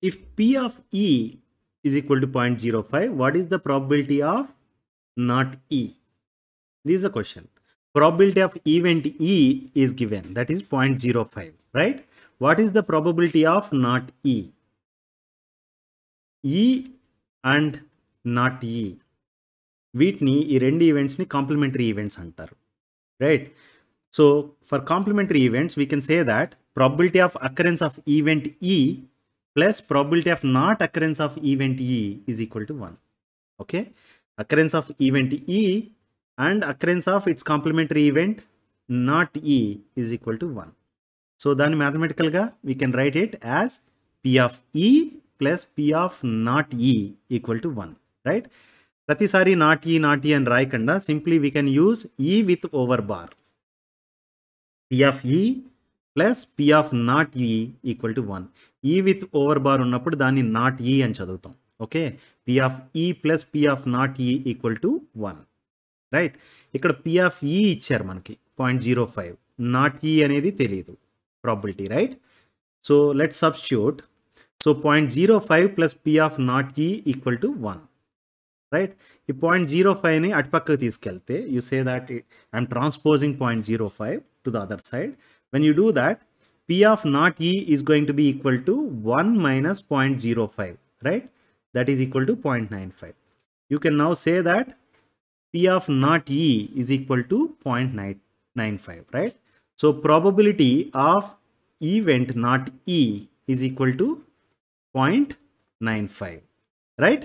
if P of E is equal to 0 0.05, what is the probability of not E? This is a question. Probability of event E is given, that is 0 0.05, right? What is the probability of not E? E and not E. Vitni, irendi events ni complementary events hunter, right? So, for complementary events, we can say that probability of occurrence of event E plus probability of not occurrence of event E is equal to 1. Okay. Occurrence of event E and occurrence of its complementary event not E is equal to 1. So then mathematical ga we can write it as P of E plus P of not E equal to 1. Right. ప్రతిసారి not E not E అని రాయకుండా simply we can use E with over bar P of E plus P of not E equal to one E with over bar ఉన్నప్పుడు దాన్ని not E e అని చదువుతాం okay P of E plus P of not E equal to one right ఇక్కడ P of E ఇచ్చారు మనకి point zero five not E అనేది తెలియదు probability right so let substitute so point zero five plus P of not E equal to one Right, E point zero five. Zero at అటుపక్కకు you say that it, I'm transposing zero five to the other side when you do p of not e is going to be equal to 1 minus 0.05 right that is equal to 0.95 you can now say that p of not e is equal to 0.95 right so probability of event not e is equal to 0.95 right